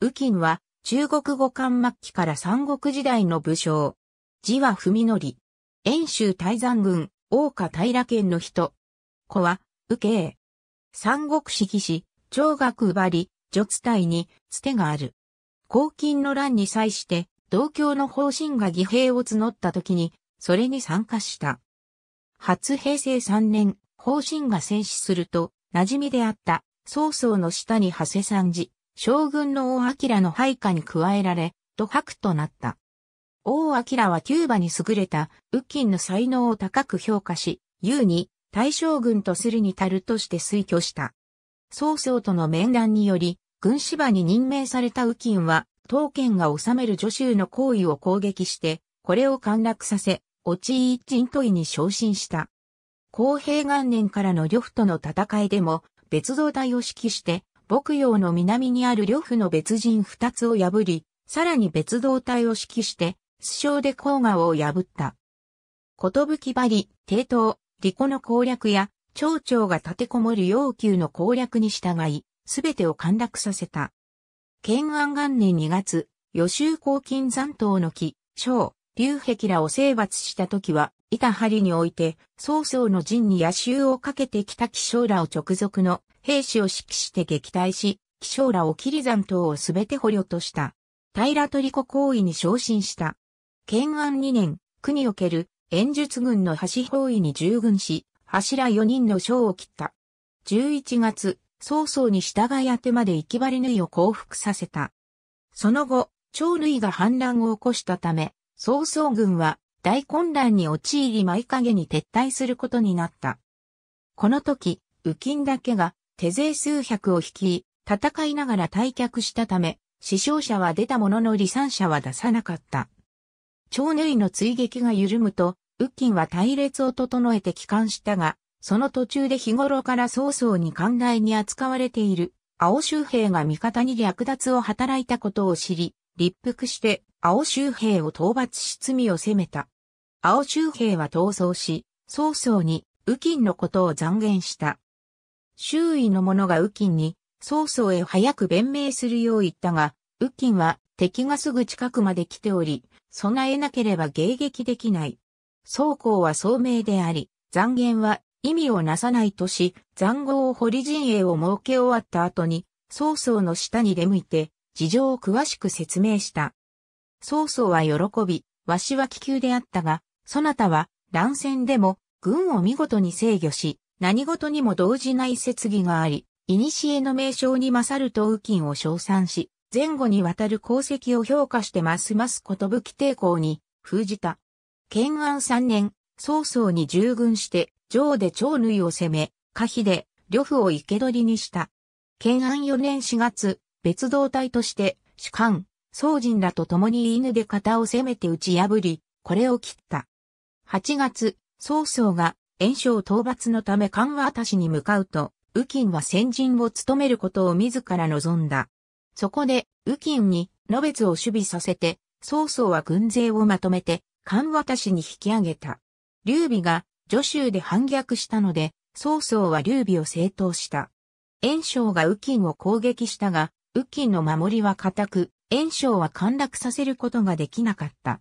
右近は、中国語漢末期から三国時代の武将。字は文則。遠州大山郡、大岡平県の人。子は、右慶。三国志士、長学ばり、女伝いに、つてがある。黄金の乱に際して、同郷の方針が義兵を募った時に、それに参加した。初平成三年、方針が戦死すると、馴染みであった、曹操の下に長谷三次、将軍の王明の配下に加えられ、土白となった。王明はキューバに優れた、ウキンの才能を高く評価し、優に大将軍とするに足るとして推挙した。曹操との面談により、軍師場に任命されたウキンは、当剣が治める助手の行為を攻撃して、これを陥落させ、陥一陣問いに昇進した。公平元年からの旅夫との戦いでも、別動隊を指揮して、牧陽の南にある両府の別陣二つを破り、さらに別動隊を指揮して、須将で黄河を破った。ことぶきばり、帝都、利己の攻略や、町長が立てこもる要求の攻略に従い、すべてを陥落させた。建安元年2月、予習公金残党の木、将、竜壁らを征伐した時は、板張りにおいて、曹操の陣に野衆をかけてきた気象らを直属の兵士を指揮して撃退し、希少らを切り山刀をすべて捕虜とした。平取子行為に昇進した。建安2年、区における演術軍の橋包囲に従軍し、柱4人の章を切った。11月、曹操に従い宛てまで行き張り縫いを降伏させた。その後、長類が反乱を起こしたため、曹操軍は大混乱に陥り前影に撤退することになった。この時、浮金だけが手勢数百を率い、戦いながら退却したため、死傷者は出たものの離散者は出さなかった。長縫の追撃が緩むと、ウッキンは隊列を整えて帰還したが、その途中で日頃から早々に寛大に扱われている、青州兵が味方に略奪を働いたことを知り、立腹して青州兵を討伐し罪を責めた。青州兵は逃走し、早々に、ウキンのことを残言した。周囲の者がキンに、曹操へ早く弁明するよう言ったが、キンは敵がすぐ近くまで来ており、備えなければ迎撃できない。曹公は聡明であり、残言は意味をなさないとし、残号を堀陣営を設け終わった後に、曹操の下に出向いて、事情を詳しく説明した。曹操は喜び、わしは気球であったが、そなたは乱戦でも軍を見事に制御し、何事にも動じない説議があり、古の名称に勝ると右近を称賛し、前後にわたる功績を評価してますますことぶき抵抗に封じた。建安3年、曹操に従軍して、城で長類を攻め、可否で、呂布を生け捕りにした。建安4年4月、別動隊として、主官、宋人らと共に犬で肩を攻めて打ち破り、これを切った。8月、曹操が炎症討伐のため関和渡しに向かうと、右近は先陣を務めることを自ら望んだ。そこで、右近に、野別を守備させて、曹操は軍勢をまとめて、和渡しに引き上げた。劉備が、助州で反逆したので、曹操は劉備を正当した。炎章が右近を攻撃したが、右近の守りは固く、炎章は陥落させることができなかった。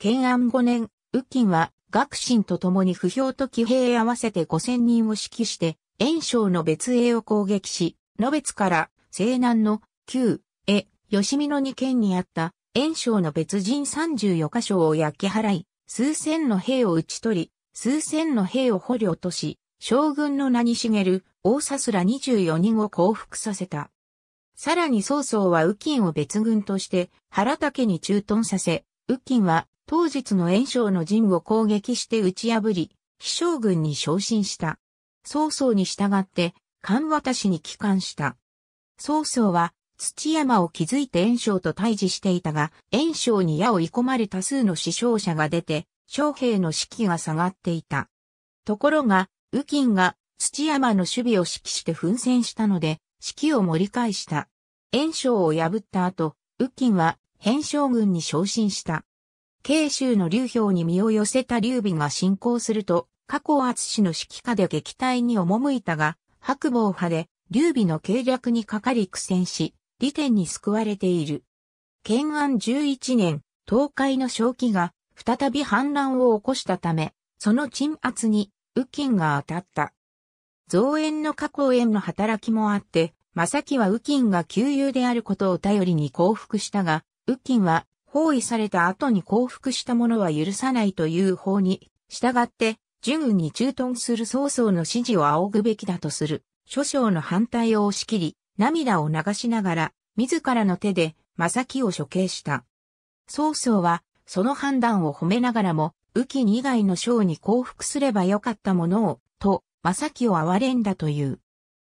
建安5年、右近は学信と共に不評と騎兵合わせて5000人を指揮して、炎章の別営を攻撃し、野別から西南の旧、え、吉見の2県にあった炎章の別人34箇所を焼き払い、数千の兵を討ち取り、数千の兵を捕虜とし、将軍の名に茂る大さすら24人を降伏させた。さらに曹操は右近を別軍として原竹に駐屯させ、右近は当日の炎章の陣を攻撃して打ち破り、飛将軍に昇進した。曹操に従って、勘渡しに帰還した。曹操は、土山を築いて炎章と対峙していたが、炎章に矢を射込まれ多数の死傷者が出て、将兵の士気が下がっていた。ところが、右近が土山の守備を指揮して奮戦したので、士気を盛り返した。炎章を破った後、右近は、変将軍に昇進した。慶州の流氷に身を寄せた劉備が進行すると、加去厚氏の指揮下で撃退に赴いたが、白帽派で、劉備の計略にかかり苦戦し、利点に救われている。建安11年、東海の正気が、再び反乱を起こしたため、その鎮圧に、右近が当たった。増援の加工園の働きもあって、正木は右近が旧友であることを頼りに降伏したが、右近は包囲された後に降伏した者は許さないという法に、従って、従軍に駐屯する曹操の指示を仰ぐべきだとする、諸将の反対を押し切り、涙を流しながら、自らの手で、正木を処刑した。曹操は、その判断を褒めながらも、右近以外の将に降伏すればよかったものを、と、正木を憐れんだという。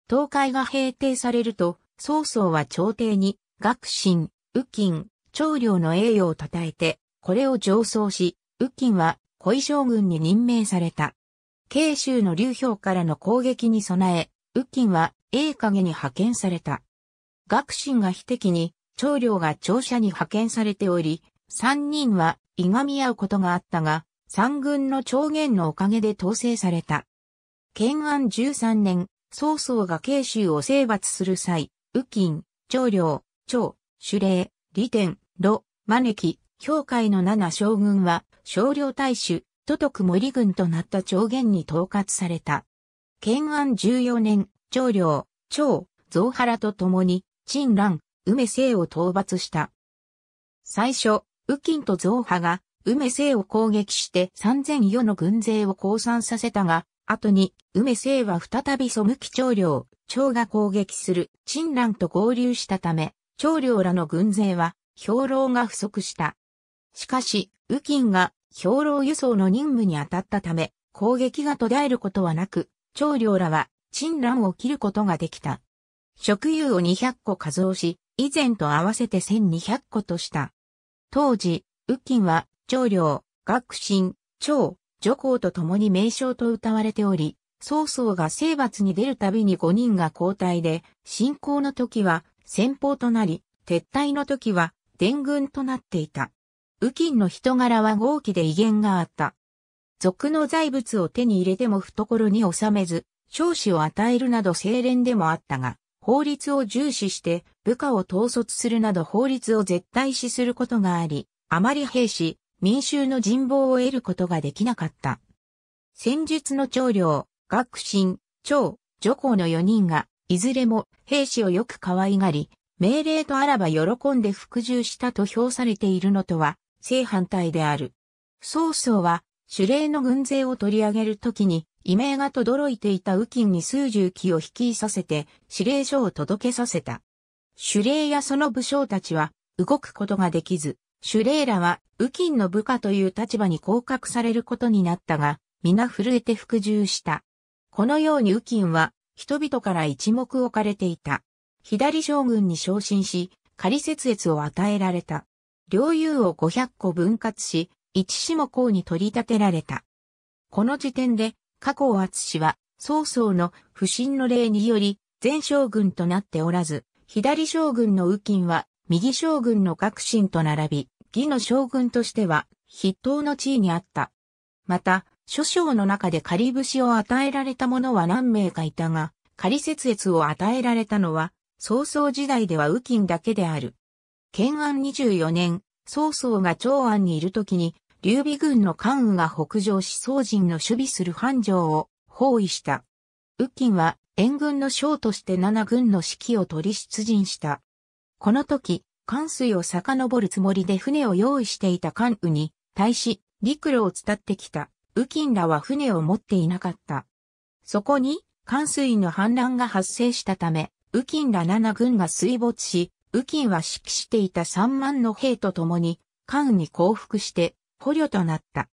東海が平定されると、曹操は朝廷に、学臣、右近、長領の栄誉を称えて、これを上奏し、右近は、小井将軍に任命された。慶州の流氷からの攻撃に備え、右近は、栄影に派遣された。学信が非敵に、長領が庁舎に派遣されており、三人はいがみ合うことがあったが、三軍の長言のおかげで統制された。建安十三年、曹操が慶州を征伐する際、右近、長領、長、主礼、利天、ロ、招き、氷海の七将軍は、少量大衆、都督森軍となった長元に統括された。建安14年、長領、長、増原と共に、陳蘭、梅聖を討伐した。最初、右近と増派が、梅聖を攻撃して三千余の軍勢を降参させたが、後に、梅聖は再び武器長領、長が攻撃する、陳蘭と合流したため、長領らの軍勢は、兵糧が不足した。しかし、雨金が兵糧輸送の任務に当たったため、攻撃が途絶えることはなく、長領らは、陳乱を切ることができた。食油を200個加増し、以前と合わせて1200個とした。当時、雨金は、長領、学神、長、女皇と共に名称と謳われており、曹操が征伐に出るたびに5人が交代で、進行の時は先方となり、撤退の時は伝軍となっていた。雨金の人柄は豪気で威厳があった。俗の財物を手に入れても懐に収めず、少子を与えるなど清廉でもあったが、法律を重視して部下を統率するなど法律を絶対視することがあり、あまり兵士、民衆の人望を得ることができなかった。戦術の長領、学神、長、女皇の4人が、いずれも兵士をよく可愛がり、命令とあらば喜んで服従したと評されているのとは正反対である。曹操は主令の軍勢を取り上げるときに、異名が轟いていた右近に数十機を率いさせて、指令書を届けさせた。主令やその武将たちは、動くことができず、主令らは、右近の部下という立場に降格されることになったが、皆震えて服従した。このように右近は、人々から一目置かれていた。左将軍に昇進し、仮説越を与えられた。領有を500個分割し、一種も項に取り立てられた。この時点で、加工厚氏は、曹操の不審の例により、前将軍となっておらず、左将軍の右近は、右将軍の革新と並び、義の将軍としては、筆頭の地位にあった。また、諸将の中で仮節を与えられた者は何名かいたが、仮節越を与えられたのは曹操時代では右近だけである。建安24年、曹操が長安にいる時に、劉備軍の関羽が北上し宋人の守備する繁盛を包囲した。右近は援軍の将として七軍の指揮を取り出陣した。この時、関水を遡るつもりで船を用意していた関羽に対し陸路を伝ってきた右近らは船を持っていなかった。そこに関水の氾濫が発生したため右近ら七軍が水没し、右近は指揮していた三万の兵と共に、関に降伏して、捕虜となった。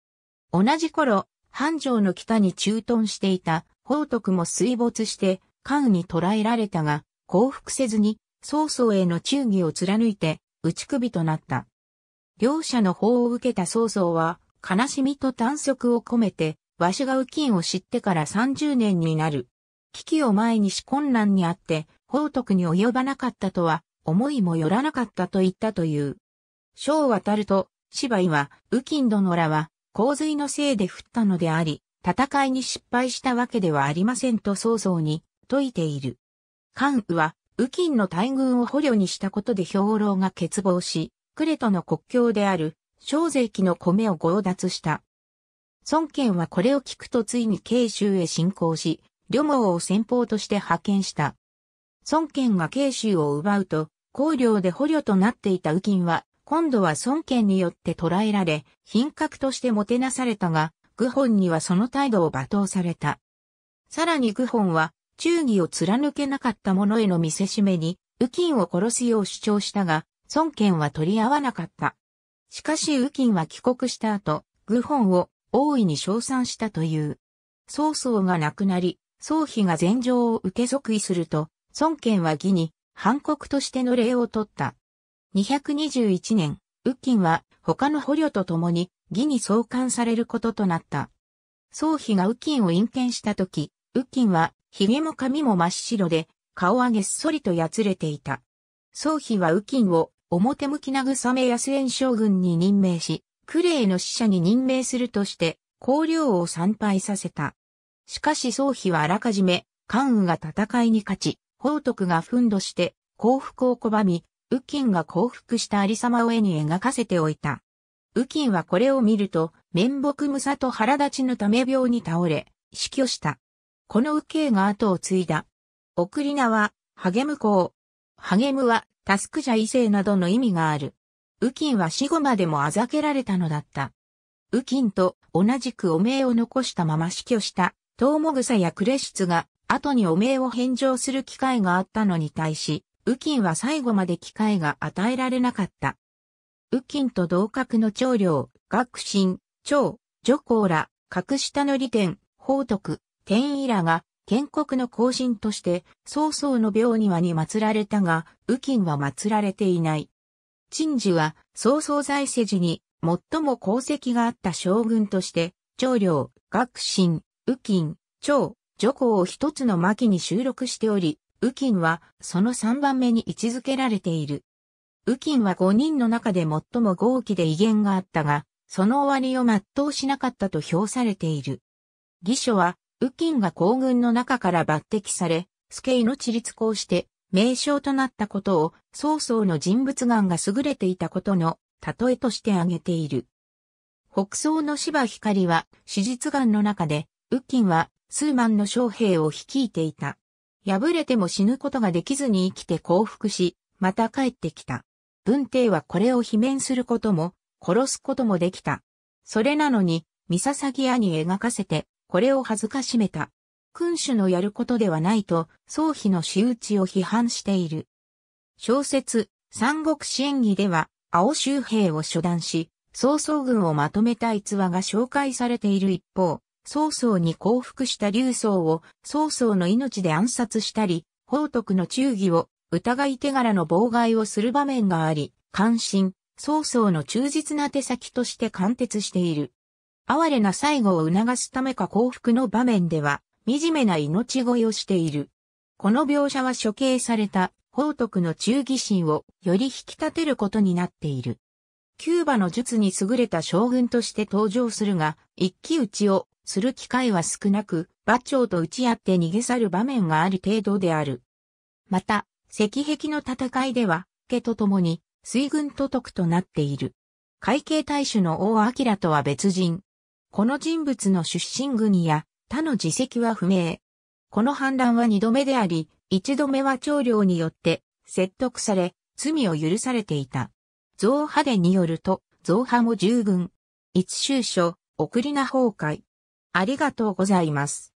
同じ頃、繁盛の北に駐屯していた、宝徳も水没して、関に捕らえられたが、降伏せずに、曹操への忠義を貫いて、打ち首となった。両者の法を受けた曹操は、悲しみと短足を込めて、わしが右近を知ってから三十年になる。危機を前にし困難にあって、報徳に及ばなかったとは、思いもよらなかったと言ったという。章を渡ると、芝居は、右近殿らは、洪水のせいで降ったのであり、戦いに失敗したわけではありませんと早々に説いている。関羽は、右近の大軍を捕虜にしたことで兵糧が欠乏し、クレとの国境である、小税期の米を強奪した。孫権はこれを聞くとついに慶州へ侵攻し、旅網を先方として派遣した。孫権が慶州を奪うと、公領で捕虜となっていた右近は、今度は孫権によって捕らえられ、品格としてもてなされたが、愚本にはその態度を罵倒された。さらに愚本は、忠義を貫けなかった者への見せしめに、右近を殺すよう主張したが、孫権は取り合わなかった。しかし右近は帰国した後、愚本を大いに称賛したという。曹操が亡くなり、曹丕が禅譲を受け即位すると、孫権は義に、反国としての礼を取った。221年、右近は他の捕虜と共に義に送還されることとなった。宗妃が右近を隠見した時、右近は髭も髪も真っ白で、顔はげっそりとやつれていた。宗妃は右近を表向き慰め安縁将軍に任命し、クレイの使者に任命するとして、公領を参拝させた。しかし宗妃はあらかじめ、関羽が戦いに勝ち、宝徳が憤怒して降伏を拒み、右近が降伏した有様を絵に描かせておいた。右近はこれを見ると、面目無沙と腹立ちぬため病に倒れ、死去した。この右慶が後を継いだ。送り名は、励む公。励むは、タスクゃ異性などの意味がある。右近は死後までもあざけられたのだった。右近と同じく汚名を残したまま死去した、トウモグサやクレシツが後に汚名を返上する機会があったのに対し、右近は最後まで機会が与えられなかった。右近と同格の長領、学神、長、女皇ら、格下の利天、宝徳、天衣らが、建国の後進として、曹操の病庭に祀られたが、右近は祀られていない。陳寿は、曹操在世時に、最も功績があった将軍として、長領、学ウ右近、長、徐行を一つの巻に収録しており、右近はその三番目に位置づけられている。右近は五人の中で最も豪気で威厳があったが、その終わりを全うしなかったと評されている。義書は、右近が皇軍の中から抜擢され、助井の地立行して、名称となったことを、曹操の人物眼が優れていたことの、例えとして挙げている。北曹の柴光は、史実眼の中で、右近はスーマンの将兵を率いていた。敗れても死ぬことができずに生きて降伏し、また帰ってきた。文帝はこれを罷免することも、殺すこともできた。それなのに、ミササギ屋に描かせて、これを恥ずかしめた。君主のやることではないと、宗妃の仕打ちを批判している。小説、三国志演義では、青州兵を処断し、曹操軍をまとめた逸話が紹介されている一方、曹操に降伏した劉曹を曹操の命で暗殺したり、宝徳の忠義を疑い手柄の妨害をする場面があり、関心、曹操の忠実な手先として貫徹している。哀れな最後を促すためか幸福の場面では、惨めな命乞いをしている。この描写は処刑された宝徳の忠義心をより引き立てることになっている。キューバの術に優れた将軍として登場するが、一騎打ちをする機会は少なく、馬長と打ち合って逃げ去る場面がある程度である。また、石壁の戦いでは、家と共に、水軍都督となっている。会計大主の王明とは別人。この人物の出身国や他の自責は不明。この反乱は二度目であり、一度目は長領によって説得され、罪を許されていた。増派でによると、増派も従軍。一州所、送りな崩壊。ありがとうございます。